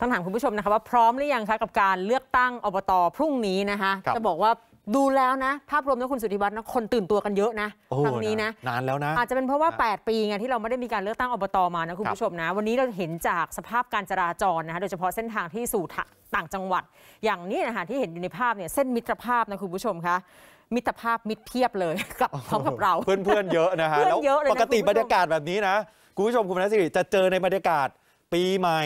ต้องถามคุณผู้ชมนะคะว่าพร้อมหรือยังคะกับการเลือกตั้งอบตพรุ่งนี้นะคะคจะบอกว่าดูแล้วนะภาพรวมแล้วคุณสุธิวัฒน์คนตื่นตัวกันเยอะนะครั้งนี้นะนานแล้วนะอาจจะเป็นเพราะว่า 8 ปีไงที่เราไม่ได้มีการเลือกตั้งอบตมานะคุณผู้ชมนะ วันนี้เราเห็นจากสภาพการจราจรนะคะโดยเฉพาะเส้นทางที่สู่ต่างจังหวัดอย่างนี้นะคะที่เห็นอยู่ในภาพเนี่ยเส้นมิตรภาพนะคุณผู้ชมคะมิตรภาพมิตรเพียบเลยกับพร้อมกับเราเพื่อนๆเยอะนะฮะแล้วปกติบรรยากาศแบบนี้นะคุณผู้ชมคุณนัสิริจะเจอในบรรยากาศปีใหม่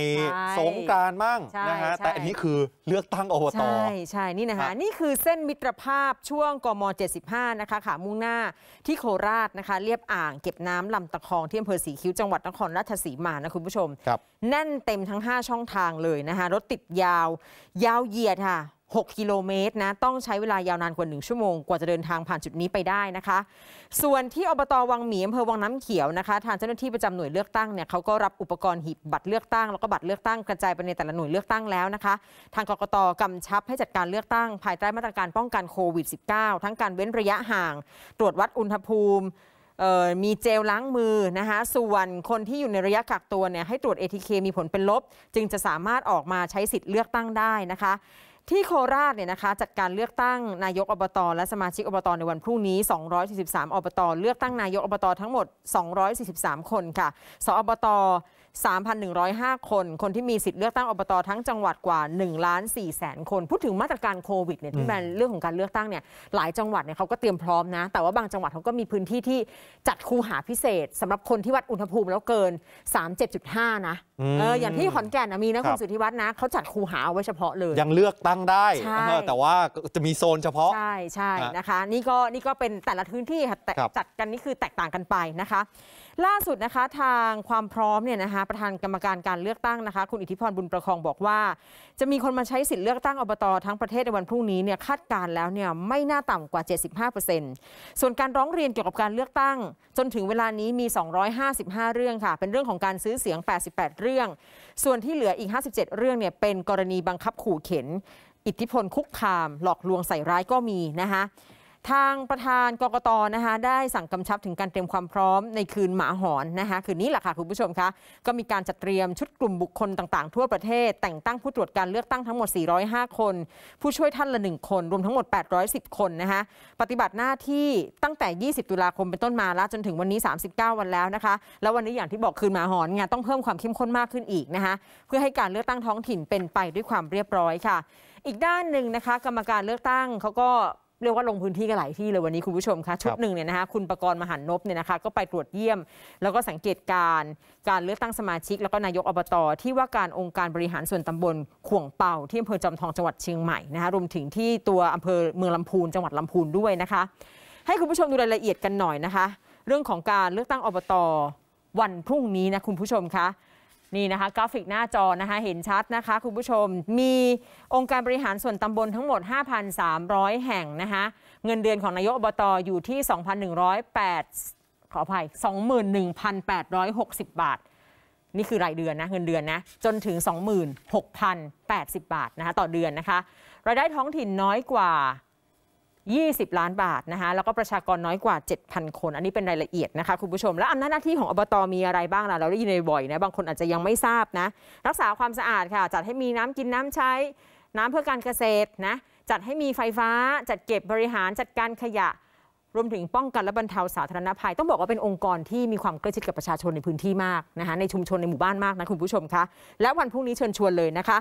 สงการบ้มั่งนะฮะแต่อันนี้คือเลือกตั้งอบตใช่ใช่นี่นะคะนี่คือเส้นมิตรภาพช่วงกม 75 นะคะขามุ่งหน้าที่โคราชนะคะเรียบอ่างเก็บน้ำลำตะคองที่อำเภอสีคิ้วจังหวัดนครราชสีมานะคุณผู้ชมครับแน่นเต็มทั้ง 5 ช่องทางเลยนะคะรถติดยาวยาวเหยียดค่ะ6 กิโลเมตรนะต้องใช้เวลายาวนานกว่า 1ชั่วโมงกว่าจะเดินทางผ่านจุดนี้ไปได้นะคะส่วนที่อบตอวังหมีอำเภอวังน้ำเขียวนะคะทางเจ้าหน้าที่ประจำหน่วยเลือกตั้งเนี่ยเขาก็รับอุปกรณ์หีบบัตรเลือกตั้งแล้วก็บัตรเลือกตั้งกระจายไปในแต่ละหน่วยเลือกตั้งแล้วนะคะ ทางกรกตกำชับให้จัดการเลือกตั้งภายใต้มาตรการป้องกันโควิด -19 ทั้งการเว้นระยะห่าง ตรวจวัดอุณหภูมิมีเจลล้างมือนะคะ ส่วนคนที่อยู่ในระยะกักตัวเนี่ยให้ตรวจเอทเคมีผลเป็นลบ จึงจะสามารถออกมาใช้สิทธิ์เลือกตั้งได้นะคะ ที่โคราชเนี่ยนะคะจัดการเลือกตั้งนายกอบตอและสมาชิกอบตอในวันพรุ่งนี้ 243 อบตอเลือกตั้งนายกอบตอทั้งหมด 243 คนค่ะ สอบต3,105 คน คนที่มีสิทธิ์เลือกตั้งอบตทั้งจังหวัดกว่า1ล้าน4แสนคน พูดถึงมาตรการโควิดเนี่ยที่แมนเรื่องของการเลือกตั้งเนี่ย หลายจังหวัดเนี่ยเขาก็เตรียมพร้อมนะ แต่ว่าบางจังหวัดเขาก็มีพื้นที่ที่จัดคูหาพิเศษ สำหรับคนที่วัดอุณหภูมิแล้วเกิน 37.5 นะ เออ อย่างที่ขอนแก่นมีนะคุณสุทธิวัฒน์นะ เขาจัดคูหาไว้เฉพาะเลย ยังเลือกตั้งได้แต่ว่าจะมีโซนเฉพาะ ใช่ใช่นะคะ นี่ก็นี่ก็เป็นแต่ละพื้นที่จัดกันนี่คือแตกต่างกันไปนะคะ ล่าสุดนะคะทางความพร้อมเนี่ยนะคะประธานกรรมการการเลือกตั้งนะคะ คุณอิทธิพรบุญประคองบอกว่า จะมีคนมาใช้สิทธิ์เลือกตั้งอบตทั้งประเทศในวันพรุ่งนี้เนี่ยคาดการแล้วเนี่ยไม่น่าต่ำกว่า 75%ส่วนการร้องเรียนเกี่ยวกับการเลือกตั้งจนถึงเวลานี้มี 255 เรื่องค่ะ เป็นเรื่องของการซื้อเสียง 88 เรื่อง ส่วนที่เหลืออีก 57 เรื่องเนี่ยเป็นกรณีบังคับขู่เข็นอิทธิพลคุกคาม หลอกลวงใส่ร้ายก็มีนะคะทางประธานกกตนะคะได้สั่งกำชับถึงการเตรียมความพร้อมในคืนหมาหอนนะคะคืนนี้แหละค่ะคุณผู้ชมคะก็มีการจัดเตรียมชุดกลุ่มบุคคลต่างๆ ทั่วประเทศ แต่งตั้งผู้ตรวจการเลือกตั้งทั้งหมด 405 คน ผู้ช่วยท่านละ 1คนรวมทั้งหมด 810 คนนะคะปฏิบัติหน้าที่ตั้งแต่ 20 ตุลาคมเป็นต้นมาแล้ว จนถึงวันนี้ 39 วันแล้วนะคะ แล้ววันนี้อย่างที่บอกคืนหมาหอนงานต้องเพิ่มความเข้มข้นมากขึ้นอีกนะคะเพื่อให้การเลือกตั้งท้องถิ่นเป็นไปด้วยความเรียบร้อยค่ะอีกด้านหนึ่งนะคะ กรรมการเลือกตั้งเขาก็เรียกว่าลงพื้นที่กันหลายที่เลยวันนี้คุณผู้ชมคะชุดหนึ่งเนี่ยนะคะคุณประกรณ์มหันนบเนี่ยนะคะ ก็ไปตรวจเยี่ยม แล้วก็สังเกตการ การเลือกตั้งสมาชิก แล้วก็นายกอบตอที่ว่าการองค์การบริหารส่วนตำบลข่วงเป่าที่อำเภอจอมทองจังหวัดเชียงใหม่นะคะรวมถึงที่ตัวอำเภอเมืองลำพูนจังหวัดลำพูนด้วยนะคะ ให้คุณผู้ชมดูรายละเอียดกันหน่อยนะคะ เรื่องของการเลือกตั้งอบตวันพรุ่งนี้นะคุณผู้ชมคะนี่นะคะกราฟิกหน้าจอนะคะ เห็นชัดนะคะคุณผู้ชมมีองค์การบริหารส่วนตำบลทั้งหมด 5,300 แห่งนะคะ เงินเดือนของนายกอบตอยู่ที่ 2,108ขออภัย 21,860 บาท นี่คือรายเดือนนะเงินเดือนนะจนถึง 26,080 บาทนะคะต่อเดือนนะคะรายได้ท้องถิ่นน้อยกว่า20 ล้านบาทนะคะแล้วก็ประชากรน้อยกว่า 7,000 คนอันนี้เป็นรายละเอียดนะคะคุณผู้ชม แล้วอำนาจหน้าที่ของอบตมีอะไรบ้างล่ะเราได้ยินบ่อยนะ บางคนอาจจะยังไม่ทราบนะ รักษาความสะอาดค่ะ จัดให้มีน้ำกินน้ำใช้ น้ำเพื่อการเกษตรนะจัดให้มีไฟฟ้าจัดเก็บบริหารจัดการขยะรวมถึงป้องกัน และบรรเทาสาธารณภัย ต้องบอกว่าเป็นองค์กรที่มีความใกล้ชิดกับประชาชนในพื้นที่มากนะคะในชุมชนในหมู่บ้านมากนะคุณผู้ชมคะและวันพรุ่งนี้เชิญชวนเลยนะคะ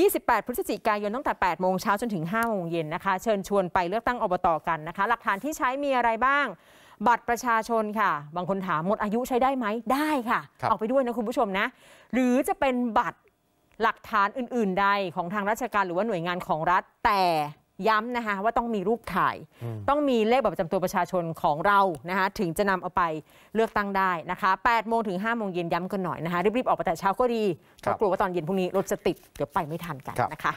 28 พฤศจิกายนตั้งแต่ 8 โมงเช้าจนถึง 5 โมงเย็นนะคะ เชิญชวนไปเลือกตั้งอบตกันนะคะหลักฐานที่ใช้มีอะไรบ้าง บัตรประชาชนค่ะ บางคนถามหมดอายุใช้ได้ไหมได้ค่ะออกไปด้วยนะคุณผู้ชมนะหรือจะเป็นบัตรหลักฐานอื่นๆใดของทางราชการหรือว่าหน่วยงานของรัฐแต่ย้ำนะคะว่าต้องมีรูปถ่าย ต้องมีเลขแบบประจำตัวประชาชนของเรานะคะ ถึงจะนำเอาไปเลือกตั้งได้นะคะ8โมงถึง5โมงเย็นย้ำกันหน่อยนะคะรีบๆออกไปแต่เช้าก็ดีเพราะกลัวว่าตอนเย็นพรุ่งนี้ รถจะติด เดี๋ยวไปไม่ทันกันนะคะ